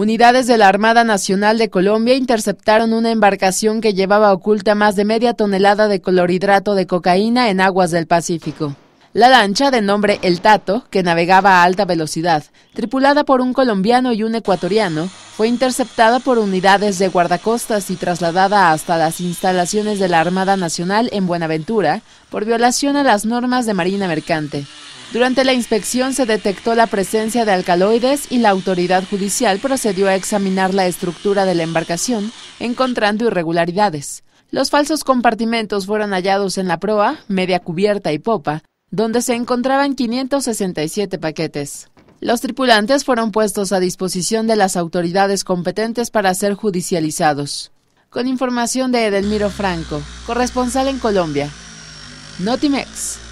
Unidades de la Armada Nacional de Colombia interceptaron una embarcación que llevaba oculta más de media tonelada de clorhidrato de cocaína en aguas del Pacífico. La lancha, de nombre El Tato, que navegaba a alta velocidad, tripulada por un colombiano y un ecuatoriano, fue interceptada por unidades de guardacostas y trasladada hasta las instalaciones de la Armada Nacional en Buenaventura por violación a las normas de Marina Mercante. Durante la inspección se detectó la presencia de alcaloides y la autoridad judicial procedió a examinar la estructura de la embarcación, encontrando irregularidades. Los falsos compartimentos fueron hallados en la proa, media cubierta y popa, donde se encontraban 567 paquetes. Los tripulantes fueron puestos a disposición de las autoridades competentes para ser judicializados. Con información de Edelmiro Franco, corresponsal en Colombia. Notimex.